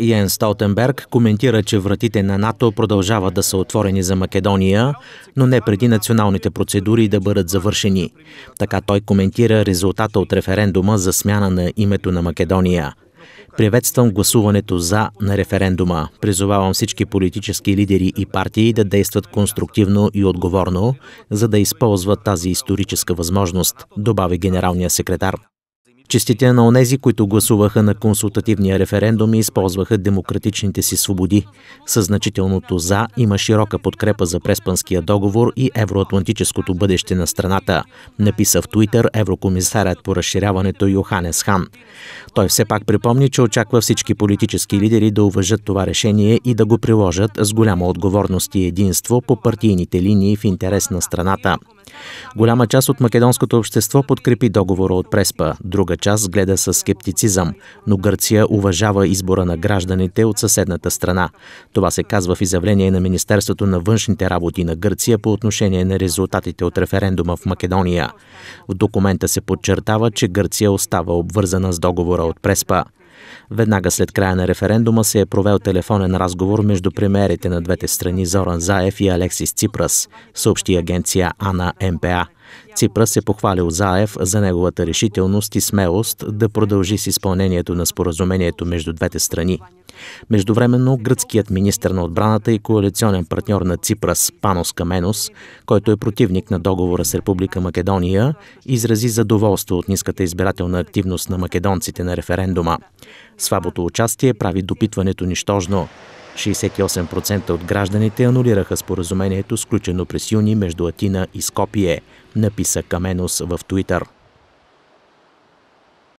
Йен Столтенберг коментира, че вратите на НАТО продължават да са отворени за Македония, но не преди националните процедури да бъдат завършени. Така той коментира резултата от референдума за смяна на името на Македония. Приветствам гласуването за на референдума. Призовавам всички политически лидери и партии да действат конструктивно и отговорно, за да използват тази историческа възможност, добави генералния секретар. Честите на онези, които гласуваха на консултативния референдум и използваха демократичните си свободи. Със значителното «за» има широка подкрепа за Преспанския договор и евроатлантическото бъдеще на страната, написа в Твитър еврокомисарят по разширяването Йоханес Хан. Той все пак припомни, че очаква всички политически лидери да уважат това решение и да го приложат с голяма отговорност и единство по партийните линии в интерес на страната. Голяма част от македонското общество подкрепи договора от Преспа, друга част гледа с скептицизъм, но Гърция уважава избора на гражданите от съседната страна. Това се казва в изявление на Министерството на външните работи на Гърция по отношение на резултатите от референдума в Македония. В документа се подчертава, че Гърция остава обвързана с договора от Преспа. Веднага след края на референдума се е провел телефонен разговор между премиерите на двете страни Зоран Заев и Алексис Ципрас, съобщи агенция АНА МПА. Ципрас се похвалил Заев за неговата решителност и смелост да продължи с изпълнението на споразумението между двете страни. Междувременно гръцкият министр на отбраната и коалиционен партньор на Ципрас Панос Каменос, който е противник на договора с Република Македония, изрази задоволство от ниската избирателна активност на македонците на референдума. Слабото участие прави допитването нищожно. 68% от гражданите анулираха споразумението, сключено през юни между Атина и Скопие, написа Каменос в Твитър.